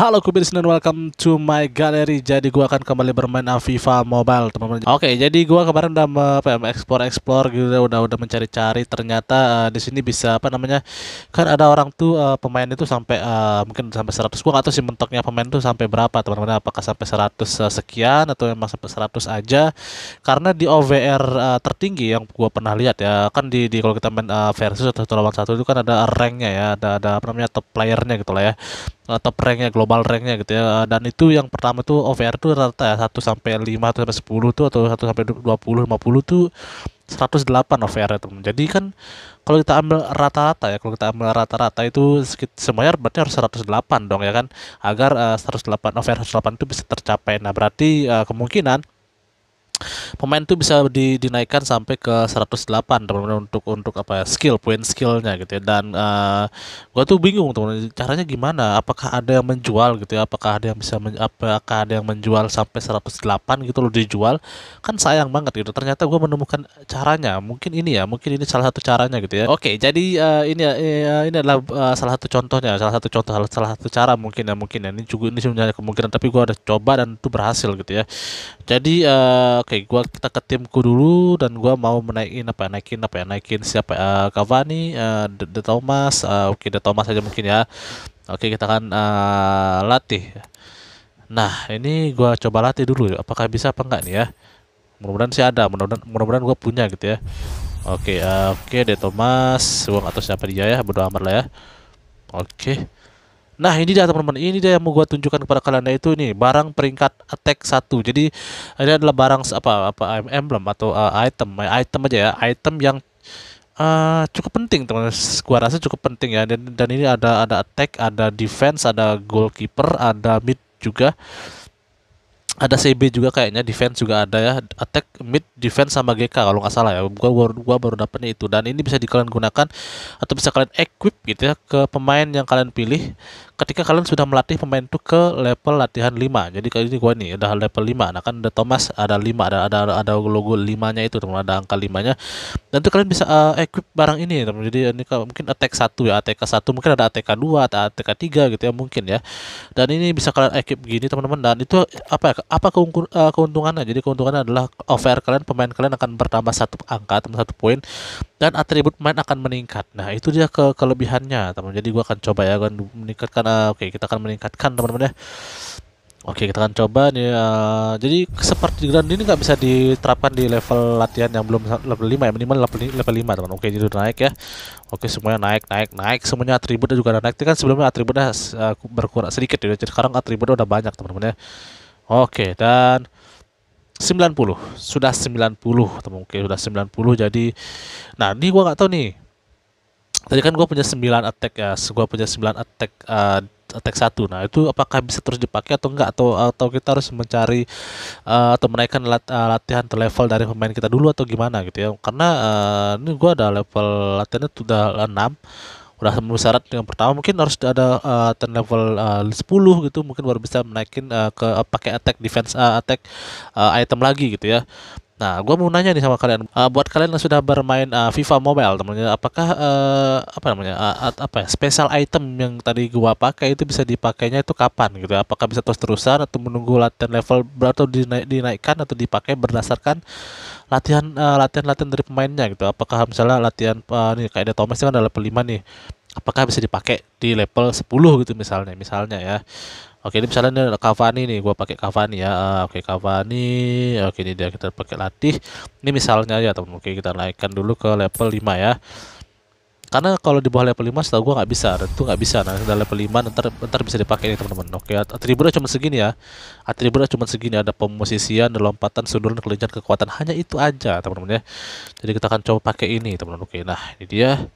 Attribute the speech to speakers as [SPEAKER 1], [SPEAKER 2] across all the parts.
[SPEAKER 1] Halo Kubiris dan welcome to my gallery. Jadi gua akan kembali bermain Aviva Mobile, teman-teman. Oke, jadi gua kemarin udah me, ya, explore explore gitu udah udah mencari-cari ternyata uh, di sini bisa apa namanya? Kan ada orang tuh uh, pemain itu sampai uh, mungkin sampai 100. Gua nggak tahu sih mentoknya pemain tuh sampai berapa, teman-teman. Apakah sampai 100 uh, sekian atau memang sampai 100 aja? Karena di OVR uh, tertinggi yang gua pernah lihat ya, kan di, di kalau kita main uh, versus atau lawan satu itu kan ada ranknya ya, ada ada apa namanya top playernya gitu lah ya Eh, top ranknya global ranknya gitu ya eh, dan itu yang pertama tuh OVR tuh rata ya 1 sampai 5 atau sampai 10 tuh atau 1 sampai 20 50 tuh 108 OVR ya teman. Jadi kan kalau kita ambil rata-rata ya, kalau kita ambil rata-rata itu semuanya berarti harus 108 dong ya kan agar uh, 108 OVR 108 itu bisa tercapai. Nah, berarti uh, kemungkinan pemain itu bisa di, dinaikkan sampai ke 108 teman-teman untuk untuk apa ya skill point skillnya gitu ya dan uh, gua tuh bingung teman caranya gimana apakah ada yang menjual gitu ya apakah ada yang bisa men, apakah ada yang menjual sampai 108 gitu loh dijual kan sayang banget gitu ternyata gua menemukan caranya mungkin ini ya mungkin ini salah satu caranya gitu ya oke jadi uh, ini uh, ini adalah uh, salah satu contohnya salah satu contoh salah satu cara mungkin ya mungkin ya ini juga ini sebenarnya kemungkinan tapi gua udah coba dan itu berhasil gitu ya jadi uh, okay, gua kita ke timku dulu dan gua mau menaikin apa ya, naikin apa ya, naikin siapa uh, Cavani, uh, De, Thomas, uh, oke okay, De Thomas aja mungkin ya. Oke, okay, kita akan uh, latih. Nah, ini gua coba latih dulu apakah bisa apa enggak nih ya. Mudah-mudahan sih ada, mudah-mudahan mudah gua punya gitu ya. Oke, okay, uh, oke okay, De Thomas, uang atau siapa dia ya, berdoa amat lah ya. Oke. Okay. Nah ini dia teman-teman, ini dia yang mau gue tunjukkan kepada kalian yaitu ini barang peringkat attack satu Jadi ini adalah barang apa apa emblem atau uh, item, eh, item aja ya, item yang uh, cukup penting teman. Gua rasa cukup penting ya dan, dan ini ada ada attack, ada defense, ada goalkeeper, ada mid juga. Ada CB juga kayaknya defense juga ada ya attack mid defense sama GK kalau nggak salah ya gua gua, gua baru dapetnya itu dan ini bisa di kalian gunakan atau bisa kalian equip gitu ya ke pemain yang kalian pilih ketika kalian sudah melatih pemain itu ke level latihan 5 jadi kali ini gua nih udah level 5 nah kan ada Thomas ada 5 ada ada ada logo 5 nya itu teman ada angka 5 nya dan tuh kalian bisa uh, equip barang ini teman jadi ini mungkin attack 1 ya ATK 1 mungkin ada ATK 2 atau ATK 3 gitu ya mungkin ya dan ini bisa kalian equip gini teman-teman dan itu apa ya apa eh, keuntungannya jadi keuntungannya adalah offer kalian pemain kalian akan bertambah satu angka teman, satu poin dan atribut main akan meningkat nah itu dia ke kelebihannya teman jadi gua akan coba ya akan meningkatkan Eh, oke kita akan meningkatkan teman-teman ya Oke kita akan coba nih uh, jadi seperti Grand ini nggak bisa diterapkan di level latihan yang belum level 5 ya minimal level level 5 teman. Oke jadi udah naik ya. Oke semuanya naik naik naik semuanya atributnya juga udah naik. Ini kan sebelumnya atributnya uh, berkurang sedikit ya. Jadi sekarang atributnya udah banyak teman-teman ya. Oke dan 90 sudah 90 teman. Oke sudah 90 jadi nah ini gua nggak tahu nih tadi kan gue punya 9 attack ya gue punya 9 attack uh, attack satu nah itu apakah bisa terus dipakai atau enggak atau atau kita harus mencari uh, atau menaikkan lat, eh, latihan ke level dari pemain kita dulu atau gimana gitu ya karena uh, ini gue ada level latihannya sudah enam, udah memenuhi syarat yang pertama mungkin harus ada uh, ten level uh, 10 gitu mungkin baru bisa menaikin uh, ke uh, pakai attack defense uh, attack uh, item lagi gitu ya Nah, gue mau nanya nih sama kalian. Uh, buat kalian yang sudah bermain uh, FIFA Mobile, temennya, apakah uh, apa namanya uh, apa ya, special item yang tadi gue pakai itu bisa dipakainya itu kapan gitu? Ya? Apakah bisa terus terusan atau menunggu latihan level atau dinaik, dinaikkan atau dipakai berdasarkan latihan uh, latihan latihan dari pemainnya gitu? Apakah misalnya latihan uh, nih kayak ada Thomas kan ada level 5 nih? Apakah bisa dipakai di level 10 gitu misalnya misalnya ya Oke, ini misalnya ini ada Cavani nih, gua pakai Cavani ya. Ah, oke, Cavani. Oke, ini dia kita pakai latih. Ini misalnya ya, teman. Oke, kita naikkan dulu ke level 5 ya. Karena kalau di bawah level 5 setahu gua nggak bisa, tentu nggak bisa. Nah, udah level 5 ntar ntar bisa dipakai nih, teman-teman. Oke, atributnya cuma segini ya. Atributnya cuma segini ada pemosisian, lompatan, sundulan, kelincahan, kekuatan. Hanya itu aja, teman-teman ya. Jadi kita akan coba pakai ini, teman-teman. Oke, nah, ini dia.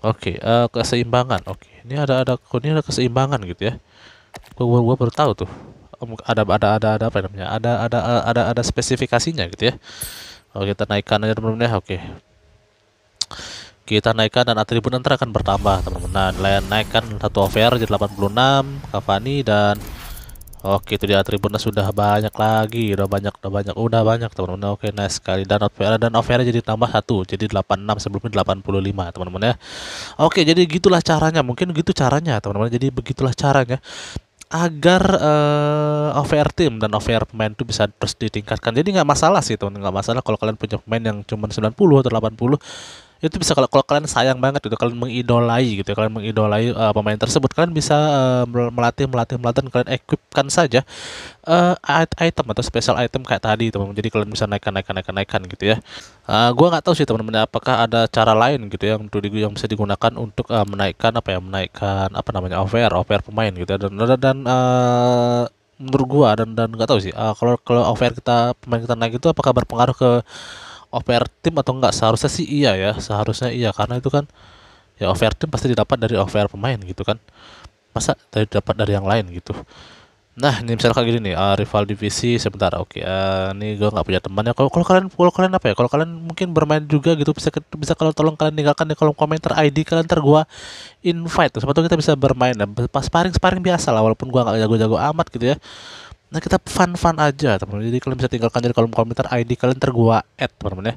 [SPEAKER 1] Oke, uh, keseimbangan. Oke, ini ada ada ini ada keseimbangan gitu ya gua, gua, gua baru tahu tuh um, ada ada ada ada apa namanya ada ada ada ada spesifikasinya gitu ya kalau kita naikkan aja teman-teman ya oke kita naikkan dan atribut nanti akan bertambah teman-teman nah nilai naikkan satu over jadi 86 Cavani dan Oke itu dia atributnya sudah banyak lagi, udah banyak, udah banyak, udah banyak teman-teman. Oke nice sekali dan over dan over jadi tambah satu, jadi 86 sebelumnya 85 teman-teman ya. Oke jadi gitulah caranya, mungkin gitu caranya teman-teman. Jadi begitulah caranya agar uh, eh, OVR tim dan OVR pemain itu bisa terus ditingkatkan. Jadi nggak masalah sih teman, nggak masalah kalau kalian punya pemain yang cuma 90 atau 80 itu bisa kalau kalau kalian sayang banget gitu kalian mengidolai gitu ya, kalian mengidolai uh, pemain tersebut kalian bisa uh, melatih melatih melatih kalian equipkan saja uh, item atau special item kayak tadi teman jadi kalian bisa naikkan naikkan naikkan naikkan gitu ya uh, gua nggak tahu sih teman-teman apakah ada cara lain gitu yang untuk yang bisa digunakan untuk uh, menaikkan apa ya menaikkan apa namanya over over pemain gitu ya. dan dan, dan uh, menurut gua dan dan nggak tahu sih uh, kalau kalau over kita pemain kita naik itu apakah berpengaruh ke over tim atau enggak seharusnya sih iya ya seharusnya iya karena itu kan ya over tim pasti didapat dari over pemain gitu kan masa dari dapat dari yang lain gitu nah ini misalnya kayak gini nih uh, rival divisi sebentar oke okay, uh, eh, ini gue nggak punya teman ya kalau kalian kalau kalian apa ya kalau kalian mungkin bermain juga gitu bisa bisa kalau tolong kalian tinggalkan di kolom komentar ID kalian ntar gue invite supaya sepatu kita bisa bermain dan pas sparring sparring biasa lah walaupun gue nggak jago-jago amat gitu ya Nah kita fun-fun aja teman-teman. Jadi kalian bisa tinggalkan di kolom komentar ID kalian tergua add teman-teman ya.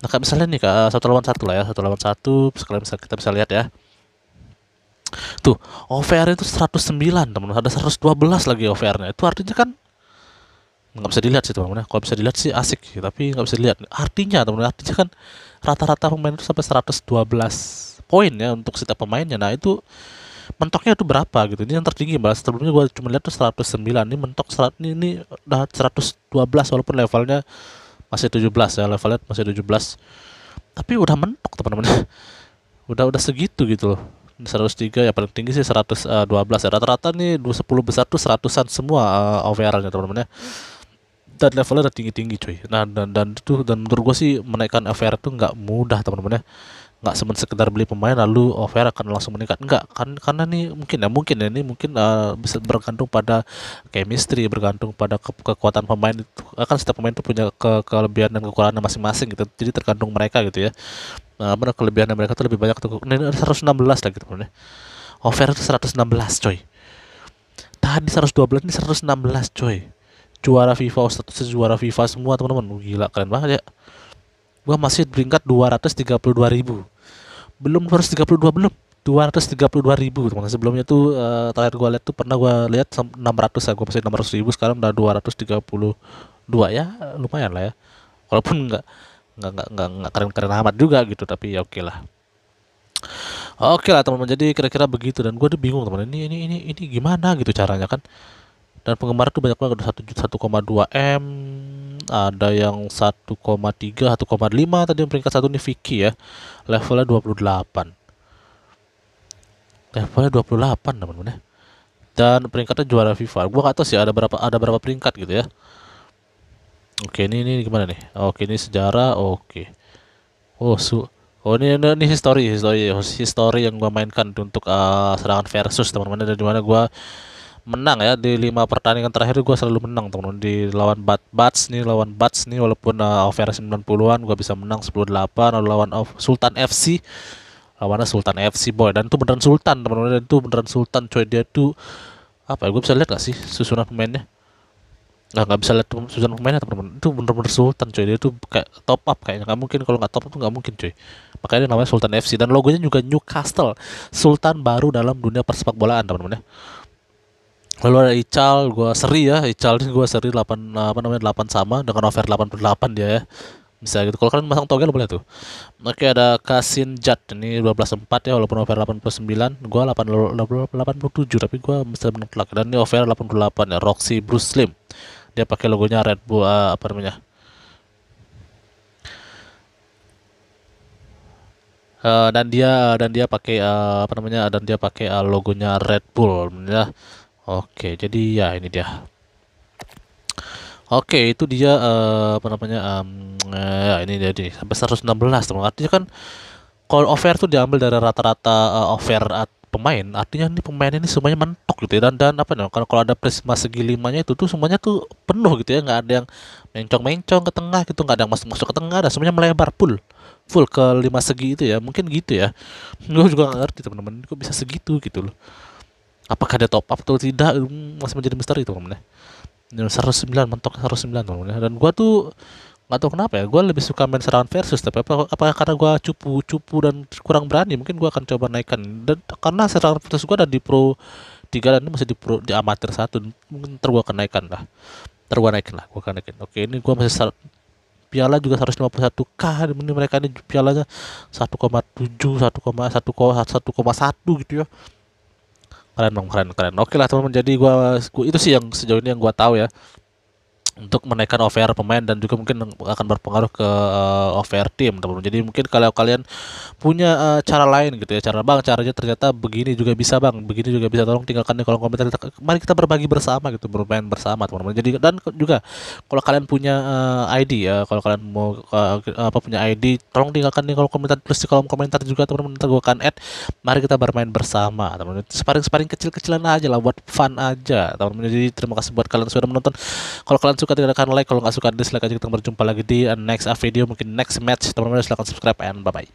[SPEAKER 1] Nah kayak misalnya nih kak satu lawan satu lah ya satu lawan satu. Sekalian bisa kita bisa lihat ya. Tuh OVR itu 109 teman-teman. Ada 112 lagi OVR-nya. Itu artinya kan nggak bisa dilihat sih teman-teman. Ya. Kalau bisa dilihat sih asik, tapi nggak bisa dilihat. Artinya teman-teman, artinya kan rata-rata pemain itu sampai 112 poin ya untuk setiap pemainnya. Nah itu mentoknya itu berapa gitu ini yang tertinggi malah sebelumnya gue cuma lihat tuh 109 ini mentok serat ini, ini udah 112 walaupun levelnya masih 17 ya levelnya masih 17 tapi udah mentok teman-teman udah udah segitu gitu loh 103 ya paling tinggi sih 112 eh, ya rata-rata nih 10 besar tuh seratusan semua uh, eh, nya teman-teman ya dan levelnya udah tinggi-tinggi cuy nah dan dan itu dan menurut gue sih menaikkan FR tuh nggak mudah teman-teman ya nggak semen sekedar beli pemain lalu offer akan langsung meningkat enggak kan karena nih mungkin ya mungkin ya ini mungkin uh, bisa bergantung pada chemistry bergantung pada ke kekuatan pemain itu akan eh, setiap pemain itu punya ke kelebihan dan kekurangan masing-masing gitu jadi tergantung mereka gitu ya nah, mana kelebihan mereka tuh lebih banyak tuh ini 116 lah gitu sebenarnya offer itu 116 coy tadi 112 ini 116 coy juara FIFA Ustaz oh, juara FIFA semua teman-teman gila keren banget ya gue masih peringkat 232 ribu belum 232 belum 232 ribu teman gitu. sebelumnya tuh uh, terakhir gue lihat tuh pernah gue lihat 600 ya gue masih 600 ribu sekarang udah 232 ya lumayan lah ya walaupun nggak nggak nggak nggak keren keren amat juga gitu tapi ya oke okay lah oke okay lah teman-teman jadi kira-kira begitu dan gue tuh bingung teman ini ini ini ini gimana gitu caranya kan dan penggemar itu banyak banget ada 1,2 m ada yang 1,3 1,5 tadi yang peringkat satu nih Vicky ya levelnya 28 levelnya 28 teman-teman ya dan peringkatnya juara FIFA gua gak tahu sih ada berapa ada berapa peringkat gitu ya oke ini ini gimana nih oke ini sejarah oke oh su Oh ini, ini, ini history history history yang gua mainkan untuk uh, serangan versus teman-teman di mana gua menang ya di lima pertandingan terakhir gue selalu menang teman-teman di lawan Bat Bats nih lawan Bats nih walaupun uh, over 90-an gue bisa menang 10-8 lalu lawan of Sultan FC lawan Sultan FC boy dan itu beneran Sultan teman-teman dan itu beneran Sultan coy dia tuh apa ya gue bisa lihat gak sih susunan pemainnya nggak nggak bisa lihat susunan pemainnya teman-teman itu bener-bener Sultan coy dia tuh kayak top up kayaknya nggak mungkin kalau nggak top up tuh nggak mungkin coy makanya namanya Sultan FC dan logonya juga Newcastle Sultan baru dalam dunia persepak bolaan teman-teman ya lalu ada Ical gue seri ya Ical ini gue seri 8 apa namanya 8 sama dengan over 88 dia ya bisa gitu kalau kalian masang togel boleh tuh oke ada Kasin Jad ini belas empat ya walaupun over 89 gue 8, 87 tapi gue bisa menutlak. dan ini over 88 ya Roxy Bruce Slim dia pakai logonya Red Bull uh, apa namanya uh, dan dia dan dia pakai uh, apa namanya dan dia pakai uh, logonya Red Bull ya Oke, jadi ya ini dia. Oke, itu dia uh, apa namanya? Um, ya ini dia nih, sampai 116 teman. Artinya kan call offer tuh diambil dari rata-rata uh, offer at pemain. Artinya ini pemain ini semuanya mentok gitu ya. Dan dan apa namanya? Kalau kalau ada prisma segi limanya itu tuh semuanya tuh penuh gitu ya. nggak ada yang mencong-mencong ke tengah gitu, nggak ada yang masuk-masuk ke tengah Ada semuanya melebar full full ke lima segi itu ya mungkin gitu ya gue juga gak ngerti teman-teman kok bisa segitu gitu loh apakah ada top up atau tidak masih menjadi misteri itu teman-teman ya 109 mentok 109 teman-teman ya. dan gua tuh nggak tahu kenapa ya gua lebih suka main serangan versus tapi apa, apa karena gua cupu-cupu dan kurang berani mungkin gua akan coba naikkan dan karena serangan versus gua ada di pro 3 dan ini masih di pro di amatir 1 mungkin ntar gua akan naikkan lah ntar gua naikkan lah gua akan naikkan oke ini gua masih piala juga 151k ini mereka ini pialanya 1,7 1,1 1,1 gitu ya keren dong keren keren oke lah teman menjadi gua, gua itu sih yang sejauh ini yang gua tahu ya untuk menaikkan OVR pemain dan juga mungkin akan berpengaruh ke uh, eh, OVR tim teman-teman. Jadi mungkin kalau kalian punya uh, cara lain gitu ya, cara bang caranya ternyata begini juga bisa bang, begini juga bisa tolong tinggalkan di kolom komentar. mari kita berbagi bersama gitu, bermain bersama teman-teman. Jadi dan juga kalau kalian punya uh, eh, ID ya, kalau kalian mau uh, apa punya ID, tolong tinggalkan di kolom komentar plus di kolom komentar juga teman-teman. Ntar gue akan add. Mari kita bermain bersama teman-teman. Separing-separing kecil-kecilan aja lah buat fun aja teman-teman. Jadi terima kasih buat kalian sudah menonton. Kalau kalian suka suka tinggalkan like kalau nggak suka dislike aja kita berjumpa lagi di next video mungkin next match teman-teman silahkan subscribe and bye bye